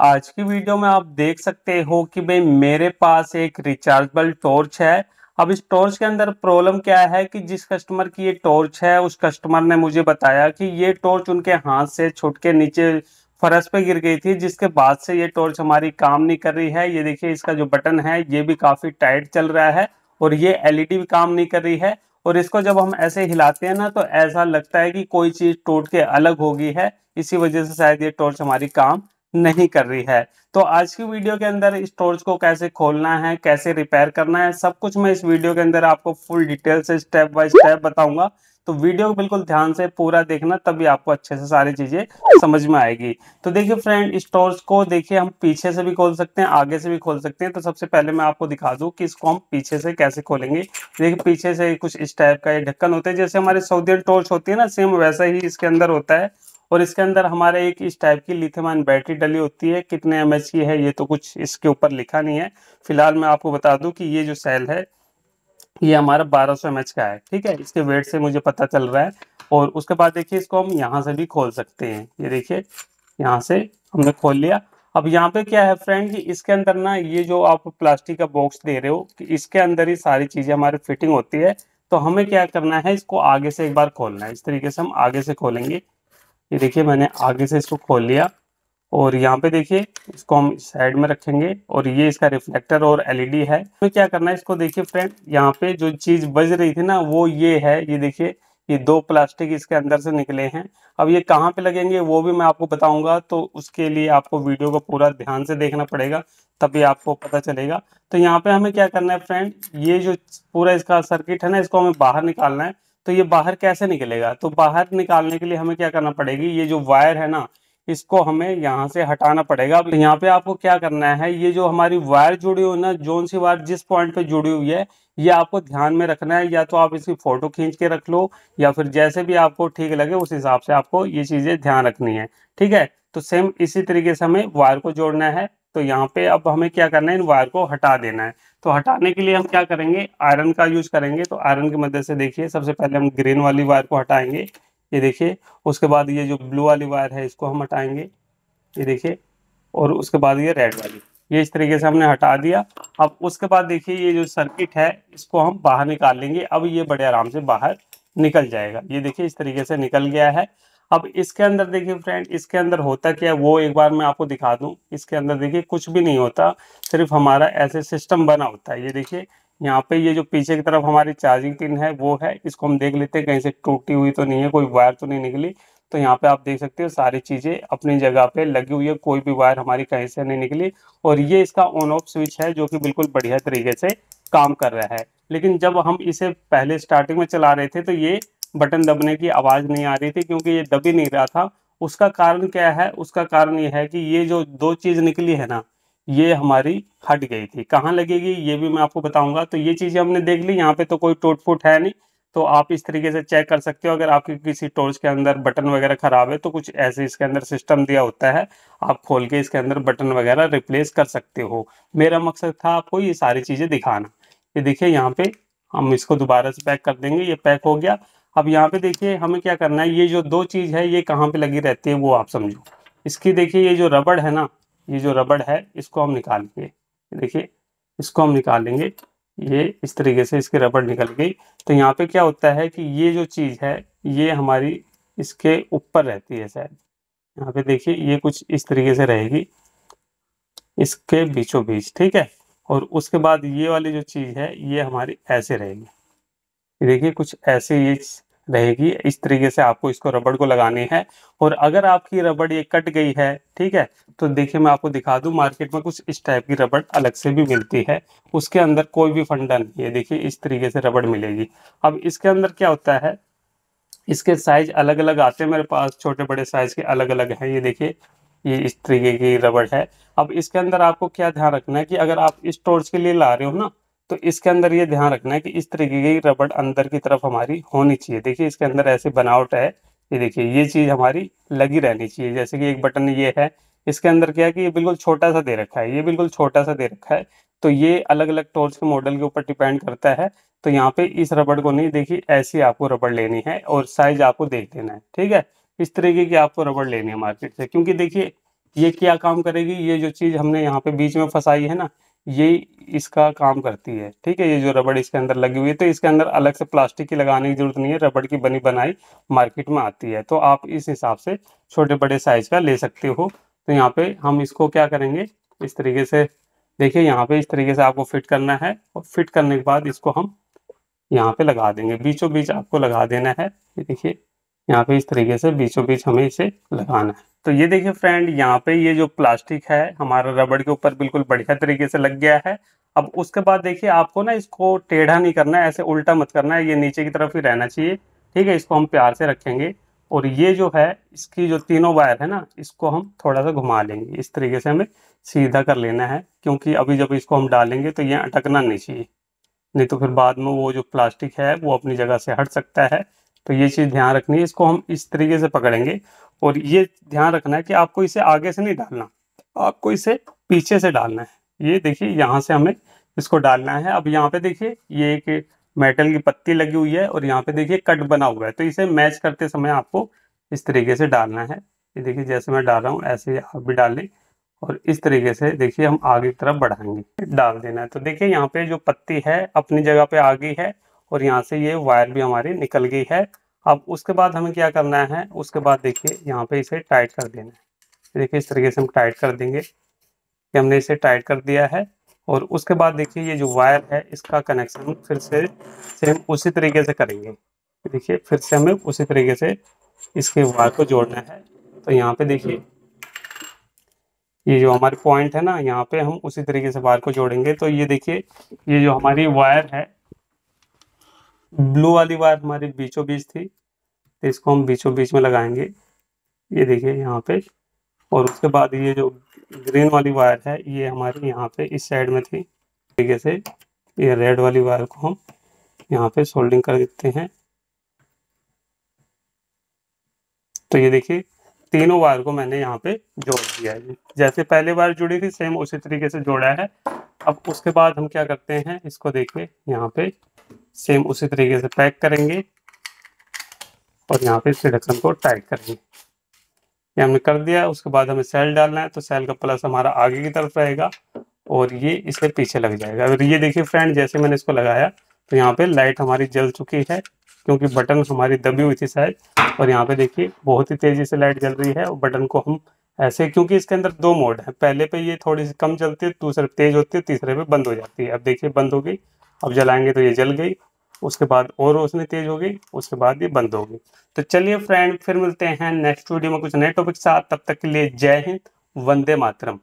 आज की वीडियो में आप देख सकते हो कि भाई मेरे पास एक रिचार्जेबल टॉर्च है अब इस टॉर्च के अंदर प्रॉब्लम क्या है कि जिस कस्टमर की ये टॉर्च है उस कस्टमर ने मुझे बताया कि ये टॉर्च उनके हाथ से छुट के नीचे फर्श पे गिर गई थी जिसके बाद से ये टॉर्च हमारी काम नहीं कर रही है ये देखिए इसका जो बटन है ये भी काफ़ी टाइट चल रहा है और ये एलईडी भी काम नहीं कर रही है और इसको जब हम ऐसे हिलाते हैं ना तो ऐसा लगता है कि कोई चीज़ टूट के अलग हो गई है इसी वजह से शायद ये टॉर्च हमारी काम नहीं कर रही है तो आज की वीडियो के अंदर स्टोरेज को कैसे खोलना है कैसे रिपेयर करना है सब कुछ मैं इस वीडियो के अंदर आपको फुल डिटेल से स्टेप बाय स्टेप बताऊंगा तो वीडियो बिल्कुल ध्यान से पूरा देखना तभी आपको अच्छे से सारी चीजें समझ में आएगी तो देखिए फ्रेंड स्टोर्स को देखिए हम पीछे से भी खोल सकते हैं आगे से भी खोल सकते हैं तो सबसे पहले मैं आपको दिखा दूं कि इसको हम पीछे से कैसे खोलेंगे देखिए पीछे से कुछ इस टाइप का ये ढक्कन होता है जैसे हमारे सऊदी टोर्च होती है ना सेम वैसा ही इसके अंदर होता है और इसके अंदर हमारे एक इस टाइप की लिथेमान बैटरी डली होती है कितने एम की है ये तो कुछ इसके ऊपर लिखा नहीं है फिलहाल मैं आपको बता दूं कि ये जो सेल है ये हमारा 1200 सौ का है ठीक है इसके वेट से मुझे पता चल रहा है और उसके बाद देखिए इसको हम यहाँ से भी खोल सकते हैं ये देखिए यहाँ से हमने खोल लिया अब यहाँ पे क्या है फ्रेंड कि इसके अंदर ना ये जो आप प्लास्टिक का बॉक्स दे रहे हो कि इसके अंदर ही सारी चीज़ें हमारी फिटिंग होती है तो हमें क्या करना है इसको आगे से एक बार खोलना है इस तरीके से हम आगे से खोलेंगे ये देखिए मैंने आगे से इसको खोल लिया और यहाँ पे देखिए इसको हम साइड में रखेंगे और ये इसका रिफ्लेक्टर और एलईडी है तो क्या करना है इसको देखिए फ्रेंड यहाँ पे जो चीज बज रही थी ना वो ये है ये देखिए ये दो प्लास्टिक इसके अंदर से निकले हैं अब ये कहाँ पे लगेंगे वो भी मैं आपको बताऊंगा तो उसके लिए आपको वीडियो को पूरा ध्यान से देखना पड़ेगा तभी आपको पता चलेगा तो यहाँ पे हमें क्या करना है फ्रेंड ये जो पूरा इसका सर्किट है ना इसको हमें बाहर निकालना है तो ये बाहर कैसे निकलेगा तो बाहर निकालने के लिए हमें क्या करना पड़ेगी ये जो वायर है ना इसको हमें यहाँ से हटाना पड़ेगा अब यहाँ पे आपको क्या करना है ये जो हमारी वायर जुड़ी हुई ना जोन सी वायर जिस पॉइंट पे जुड़ी हुई है ये आपको ध्यान में रखना है या तो आप इसकी फोटो खींच के रख लो या फिर जैसे भी आपको ठीक लगे उस हिसाब से आपको ये चीज़ें ध्यान रखनी है ठीक है तो सेम इसी तरीके से हमें वायर को जोड़ना है तो यहाँ पे अब हमें क्या करना है इन वायर को हटा देना है तो हटाने के लिए हम क्या करेंगे आयरन का यूज करेंगे तो आयरन की मदद से देखिए सबसे पहले हम ग्रीन वाली वायर को हटाएंगे ये देखिए उसके बाद ये जो ब्लू वाली वायर है इसको हम हटाएंगे ये देखिए और उसके बाद ये रेड वाली ये इस तरीके से हमने हटा दिया अब उसके बाद देखिए ये जो सर्किट है इसको हम बाहर निकाल लेंगे अब ये बड़े आराम से बाहर निकल जाएगा ये देखिए इस तरीके से निकल गया है अब इसके अंदर देखिए फ्रेंड इसके अंदर होता क्या है वो एक बार मैं आपको दिखा दूं इसके अंदर देखिए कुछ भी नहीं होता सिर्फ हमारा ऐसे सिस्टम बना होता है ये देखिए यहाँ पे ये जो पीछे की तरफ हमारी चार्जिंग पिन है वो है इसको हम देख लेते हैं कहीं से टूटी हुई तो नहीं है कोई वायर तो नहीं निकली तो यहाँ पे आप देख सकते हो सारी चीज़ें अपनी जगह पे लगी हुई है कोई भी वायर हमारी कहीं से नहीं निकली और ये इसका ऑन ऑफ स्विच है जो कि बिल्कुल बढ़िया तरीके से काम कर रहा है लेकिन जब हम इसे पहले स्टार्टिंग में चला रहे थे तो ये बटन दबने की आवाज़ नहीं आ रही थी क्योंकि ये दब ही नहीं रहा था उसका कारण क्या है उसका कारण ये है कि ये जो दो चीज़ निकली है ना ये हमारी हट गई थी कहाँ लगेगी ये भी मैं आपको बताऊंगा तो ये चीज़ें हमने देख ली यहाँ पे तो कोई टोट फूट है नहीं तो आप इस तरीके से चेक कर सकते हो अगर आपके किसी टोर्च के अंदर बटन वगैरह ख़राब है तो कुछ ऐसे इसके अंदर सिस्टम दिया होता है आप खोल के इसके अंदर बटन वगैरह रिप्लेस कर सकते हो मेरा मकसद था आपको ये सारी चीज़ें दिखाना ये देखिए यहाँ पे हम इसको दोबारा से पैक कर देंगे ये पैक हो गया अब यहाँ पे देखिए हमें क्या करना है ये जो दो चीज़ है ये कहाँ पे लगी रहती है वो आप समझो इसकी देखिए ये जो रबड़ है ना ये जो रबड़ है इसको हम निकालेंगे देखिए इसको हम निकालेंगे ये इस तरीके से इसकी रबड़ निकल गई तो यहाँ पे क्या होता है कि ये जो चीज़ है ये हमारी इसके ऊपर रहती है शायद यहाँ पे देखिए ये कुछ इस तरीके से रहेगी इसके बीचों बीच ठीक है और उसके बाद ये वाली जो चीज़ है ये हमारी ऐसे रहेगी देखिए कुछ ऐसे ये रहेगी इस तरीके से आपको इसको रबड़ को लगानी है और अगर आपकी रबड़ ये कट गई है ठीक है तो देखिए मैं आपको दिखा दूं मार्केट में कुछ इस टाइप की रबड़ अलग से भी मिलती है उसके अंदर कोई भी फंडा नहीं है देखिए इस तरीके से रबड़ मिलेगी अब इसके अंदर क्या होता है इसके साइज अलग अलग आते हैं मेरे पास छोटे बड़े साइज के अलग अलग हैं ये देखिए ये इस तरीके की रबड़ है अब इसके अंदर आपको क्या ध्यान रखना है कि अगर आप इस स्टोर्स के लिए ला रहे हो ना तो इसके अंदर ये ध्यान रखना है कि इस तरीके की रबड़ अंदर की तरफ हमारी होनी चाहिए देखिए इसके अंदर ऐसी बनावट है ये देखिए ये चीज़ हमारी लगी रहनी चाहिए जैसे कि एक बटन ये है इसके अंदर क्या है कि ये बिल्कुल छोटा सा दे रखा है ये बिल्कुल छोटा सा दे रखा है तो ये अलग अलग टोर्च के मॉडल के ऊपर डिपेंड करता है तो यहाँ पे इस रबड़ को नहीं देखिए ऐसी आपको रबड़ लेनी है और साइज आपको देख लेना है ठीक है इस तरीके की आपको रबड़ लेनी है मार्केट से क्योंकि देखिए ये क्या काम करेगी ये जो चीज़ हमने यहाँ पे बीच में फंसाई है ना ये इसका काम करती है ठीक है ये जो रबड़ इसके अंदर लगी हुई है तो इसके अंदर अलग से प्लास्टिक की लगाने की जरूरत नहीं है रबड़ की बनी बनाई मार्केट में आती है तो आप इस हिसाब से छोटे बड़े साइज का ले सकते हो तो यहाँ पे हम इसको क्या करेंगे इस तरीके से देखिए यहाँ पे इस तरीके से आपको फिट करना है और फिट करने के बाद इसको हम यहाँ पे लगा देंगे बीचों बीच आपको लगा देना है ये देखिए यहाँ पे इस तरीके से बीचों बीच हमें इसे लगाना है तो ये देखिए फ्रेंड यहाँ पे ये जो प्लास्टिक है हमारा रबड़ के ऊपर बिल्कुल बढ़िया तरीके से लग गया है अब उसके बाद देखिए आपको ना इसको टेढ़ा नहीं करना है ऐसे उल्टा मत करना है ये नीचे की तरफ ही रहना चाहिए ठीक है इसको हम प्यार से रखेंगे और ये जो है इसकी जो तीनों वायर है ना इसको हम थोड़ा सा घुमा लेंगे इस तरीके से हमें सीधा कर लेना है क्योंकि अभी जब इसको हम डालेंगे तो ये अटकना नहीं चाहिए नहीं तो फिर बाद में वो जो प्लास्टिक है वो अपनी जगह से हट सकता है तो ये चीज़ ध्यान रखनी है इसको हम इस तरीके से पकड़ेंगे और ये ध्यान रखना है कि आपको इसे आगे से नहीं डालना आपको इसे पीछे से डालना है ये देखिए यहाँ से हमें इसको डालना है अब यहाँ पे देखिए ये एक मेटल की पत्ती लगी हुई है और यहाँ पे देखिए कट बना हुआ है तो इसे मैच करते समय आपको इस तरीके से डालना है ये देखिए जैसे मैं डाल रहा हूँ ऐसे आप भी लें और इस तरीके से देखिए हम आगे की तरफ बढ़ाएंगे डाल देना है तो देखिए यहाँ पे जो पत्ती है अपनी जगह पे आ गई है और यहाँ से ये वायर भी हमारी निकल गई है अब उसके बाद हमें क्या करना है उसके बाद देखिए यहाँ पे इसे टाइट कर देना है देखिए इस तरीके से हम टाइट कर देंगे कि हमने इसे टाइट कर दिया है और उसके बाद देखिए ये जो वायर है इसका कनेक्शन फिर से सेम उसी तरीके से करेंगे देखिए फिर से हमें उसी तरीके से इसके वायर को जोड़ना है तो यहाँ पे देखिए ये जो हमारे पॉइंट है ना यहाँ पे हम उसी तरीके से वायर को जोड़ेंगे तो ये देखिए ये जो हमारी वायर है ब्लू वाली वायर हमारी बीचों बीच थी तो इसको हम बीचों बीच में लगाएंगे ये देखिए यहाँ पे और उसके बाद ये जो ग्रीन वाली वायर है ये हमारी यहाँ पे इस साइड में थी तरीके से ये रेड वाली वायर को हम यहाँ पे सोल्डिंग कर देते हैं तो ये देखिए तीनों वायर को मैंने यहाँ पे जोड़ दिया है जैसे पहले वायर जुड़ी थी सेम उसी तरीके से जोड़ा है अब उसके बाद हम क्या करते हैं इसको देखिए यहाँ पे सेम उसी तरीके से पैक करेंगे और यहाँ पे सिलेक्शन को टाइट करेंगे ये हमने कर दिया उसके बाद हमें सेल डालना है तो सेल का प्लस हमारा आगे की तरफ रहेगा और ये इसके पीछे लग जाएगा अगर ये देखिए फ्रेंड जैसे मैंने इसको लगाया तो यहाँ पे लाइट हमारी जल चुकी है क्योंकि बटन हमारी दबी हुई थी शायद और यहाँ पे देखिए बहुत ही तेज़ी से लाइट जल रही है और बटन को हम ऐसे क्योंकि इसके अंदर दो मोड है पहले पे ये थोड़ी सी कम चलती है दूसरे पे तेज होती है तीसरे पे बंद हो जाती है अब देखिए बंद हो गई अब जलाएंगे तो ये जल गई उसके बाद और रोशनी तेज हो गई उसके बाद ये बंद हो गई तो चलिए फ्रेंड फिर मिलते हैं नेक्स्ट वीडियो में कुछ नए टॉपिक के साथ तब तक के लिए जय हिंद वंदे मातरम